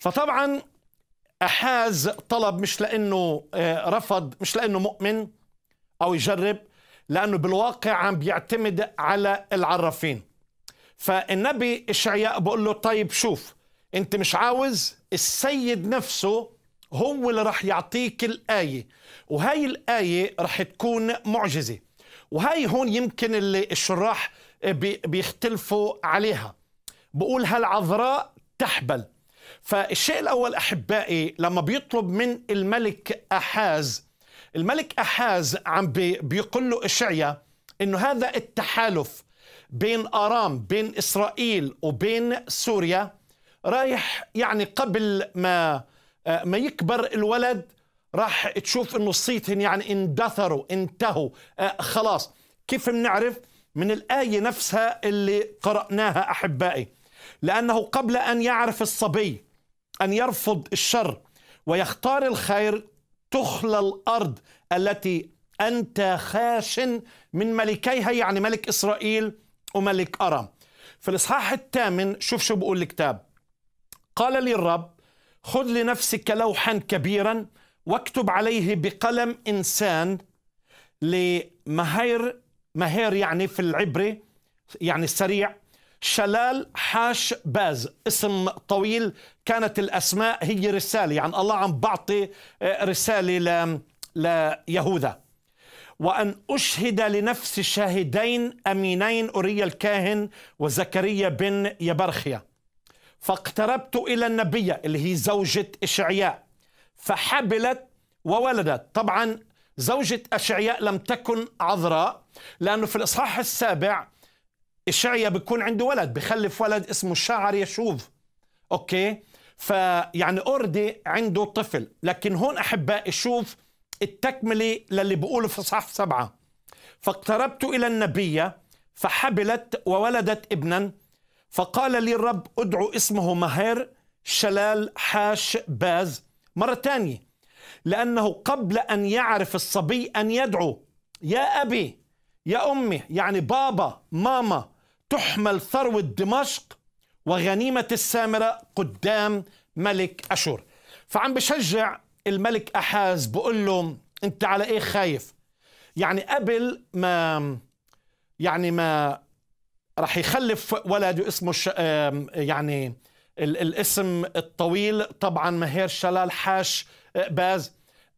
فطبعا احاز طلب مش لانه آه، رفض مش لانه مؤمن او يجرب لانه بالواقع عم بيعتمد على العرافين فالنبي اشعياء بقول له طيب شوف انت مش عاوز السيد نفسه هو اللي راح يعطيك الايه وهي الايه راح تكون معجزه وهي هون يمكن اللي الشراح بيختلفوا عليها بقول هالعذراء تحبل فالشيء الأول أحبائي لما بيطلب من الملك أحاز الملك أحاز عم بيقول له إشعيا إنه هذا التحالف بين أرام بين إسرائيل وبين سوريا رايح يعني قبل ما ما يكبر الولد راح تشوف انه صيتهم يعني اندثروا انتهوا آه، خلاص كيف بنعرف من الآية نفسها اللي قرأناها أحبائي لأنه قبل أن يعرف الصبي أن يرفض الشر ويختار الخير تخلى الأرض التي أنت خاشن من ملكيها يعني ملك إسرائيل وملك أرم في الإصحاح الثامن شوف شو بقول الكتاب قال لي الرب خذ لنفسك لوحا كبيرا واكتب عليه بقلم إنسان لمهير مهير يعني في العبري يعني السريع شلال حاش باز اسم طويل كانت الأسماء هي رسالة يعني الله عم بعطي آه، رسالة ليهوذا وأن أشهد لنفس شاهدين أمينين أري الكاهن وزكريا بن يبرخيا فاقتربت إلى النبية اللي هي زوجة إشعياء فحبلت وولدت طبعا زوجة أشعياء لم تكن عذراء لأنه في الإصحاح السابع الشعية بيكون عنده ولد بخلف ولد اسمه الشاعر يشوف أوكي فيعني أوردي عنده طفل لكن هون أحباء يشوف التكملة للي بقوله في صح سبعة فاقتربت إلى النبية فحبلت وولدت ابنا فقال لي الرب ادعو اسمه مهير شلال حاش باز مرة ثانية لأنه قبل أن يعرف الصبي أن يدعو يا أبي يا أمي يعني بابا ماما تحمل ثروة دمشق وغنيمة السامرة قدام ملك أشور فعم بشجع الملك أحاز بقول له أنت على إيه خايف يعني قبل ما يعني ما رح يخلف ولد اسمه يعني الاسم الطويل طبعا مهير شلال حاش آه، باز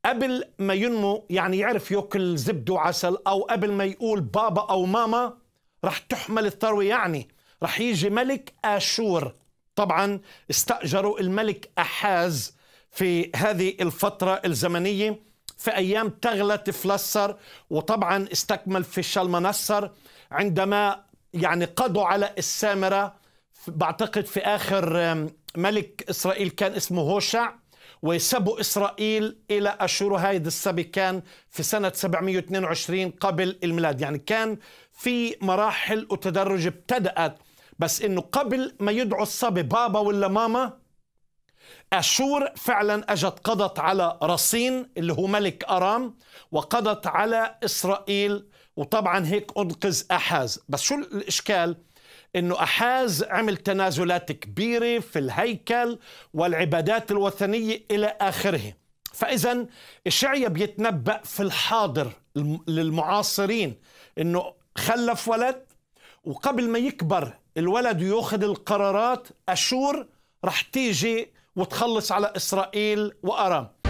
قبل ما ينمو يعني يعرف ياكل زبده وعسل او قبل ما يقول بابا او ماما رح تحمل الثروة يعني رح يجي ملك آشور طبعا استأجروا الملك أحاز في هذه الفترة الزمنية في أيام تغلى تفلسر وطبعا استكمل في شلمنصر عندما يعني قضوا على السامرة بعتقد في آخر ملك إسرائيل كان اسمه هوشع وسبوا إسرائيل إلى أشور هايد السبي كان في سنة 722 قبل الميلاد يعني كان في مراحل وتدرج ابتدأت بس إنه قبل ما يدعو الصبي بابا ولا ماما أشور فعلا أجت قضت على رصين اللي هو ملك أرام وقضت على إسرائيل وطبعا هيك أنقذ أحاز بس شو الإشكال؟ انه احاز عمل تنازلات كبيره في الهيكل والعبادات الوثنيه الى اخره فاذا اشعيا بيتنبا في الحاضر للمعاصرين انه خلف ولد وقبل ما يكبر الولد ياخذ القرارات اشور رح تيجي وتخلص على اسرائيل وارام